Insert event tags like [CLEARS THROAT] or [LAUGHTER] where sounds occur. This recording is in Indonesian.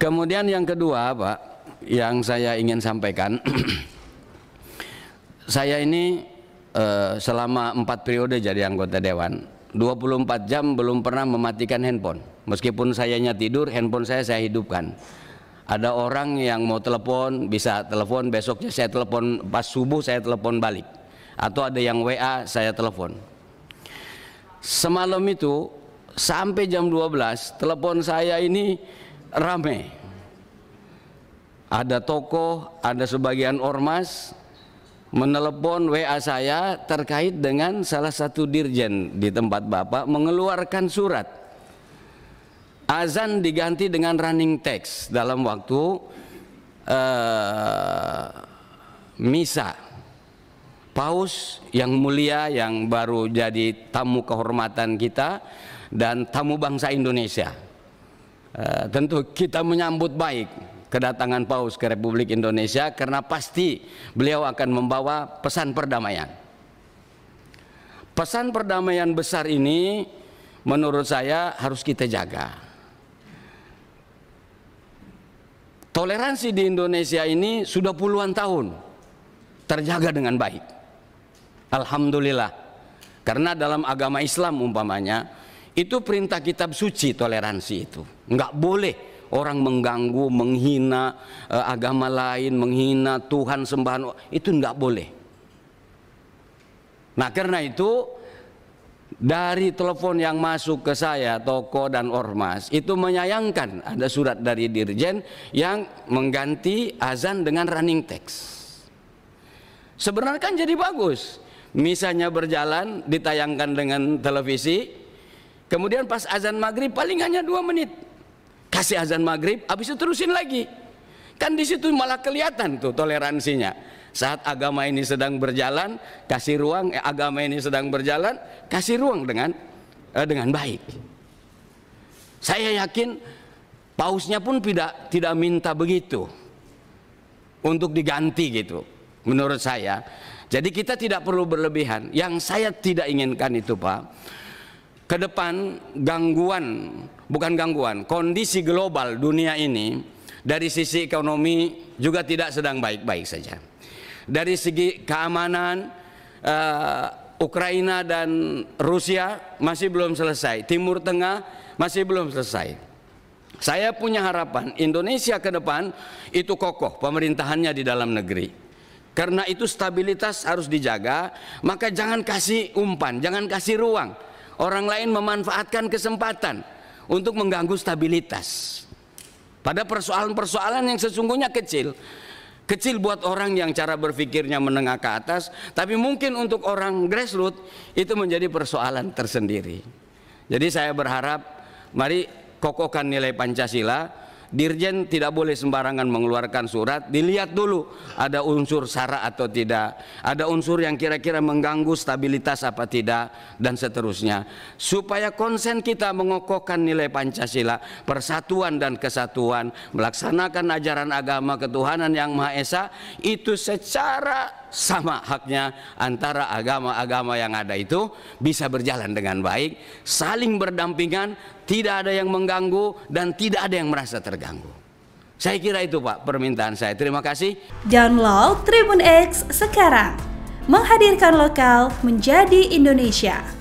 Kemudian yang kedua, Pak, yang saya ingin sampaikan, [CLEARS THROAT] saya ini eh, selama empat periode jadi anggota dewan, 24 jam belum pernah mematikan handphone. Meskipun sayanya tidur, handphone saya saya hidupkan. Ada orang yang mau telepon, bisa telepon besoknya saya telepon pas subuh saya telepon balik. Atau ada yang WA saya telepon. Semalam itu sampai jam 12 telepon saya ini rame. Ada tokoh, ada sebagian ormas menelepon WA saya terkait dengan salah satu dirjen di tempat Bapak mengeluarkan surat. Azan diganti dengan running text dalam waktu uh, misa paus yang mulia yang baru jadi tamu kehormatan kita dan tamu bangsa Indonesia. Eh, tentu kita menyambut baik kedatangan Paus ke Republik Indonesia karena pasti beliau akan membawa pesan perdamaian. Pesan perdamaian besar ini menurut saya harus kita jaga. Toleransi di Indonesia ini sudah puluhan tahun terjaga dengan baik. Alhamdulillah. Karena dalam agama Islam umpamanya itu perintah kitab suci toleransi itu. Enggak boleh orang mengganggu, menghina uh, agama lain, menghina Tuhan sembahan itu enggak boleh. Nah karena itu dari telepon yang masuk ke saya toko dan ormas itu menyayangkan ada surat dari dirjen yang mengganti azan dengan running text. Sebenarnya kan jadi bagus. Misalnya berjalan ditayangkan dengan televisi, Kemudian pas azan maghrib paling hanya dua menit. Kasih azan maghrib, habis itu terusin lagi. Kan di situ malah kelihatan tuh toleransinya. Saat agama ini sedang berjalan, kasih ruang. Eh, agama ini sedang berjalan, kasih ruang dengan eh, dengan baik. Saya yakin pausnya pun tidak tidak minta begitu untuk diganti gitu. Menurut saya, jadi kita tidak perlu berlebihan. Yang saya tidak inginkan itu, Pak ke depan gangguan, bukan gangguan, kondisi global dunia ini dari sisi ekonomi juga tidak sedang baik-baik saja. Dari segi keamanan, uh, Ukraina dan Rusia masih belum selesai, Timur Tengah masih belum selesai. Saya punya harapan Indonesia ke depan itu kokoh pemerintahannya di dalam negeri. Karena itu stabilitas harus dijaga, maka jangan kasih umpan, jangan kasih ruang Orang lain memanfaatkan kesempatan untuk mengganggu stabilitas. Pada persoalan-persoalan yang sesungguhnya kecil. Kecil buat orang yang cara berpikirnya menengah ke atas, tapi mungkin untuk orang grassroots itu menjadi persoalan tersendiri. Jadi saya berharap mari kokokan nilai Pancasila, dirjen tidak boleh sembarangan mengeluarkan surat, dilihat dulu ada unsur sara atau tidak, ada unsur yang kira-kira mengganggu stabilitas apa tidak dan seterusnya. Supaya konsen kita mengokohkan nilai Pancasila, persatuan dan kesatuan, melaksanakan ajaran agama ketuhanan yang Maha Esa itu secara sama haknya antara agama-agama yang ada itu bisa berjalan dengan baik, saling berdampingan tidak ada yang mengganggu dan tidak ada yang merasa terganggu. Saya kira itu Pak permintaan saya. Terima kasih. Download Tribun X sekarang. Menghadirkan lokal menjadi Indonesia.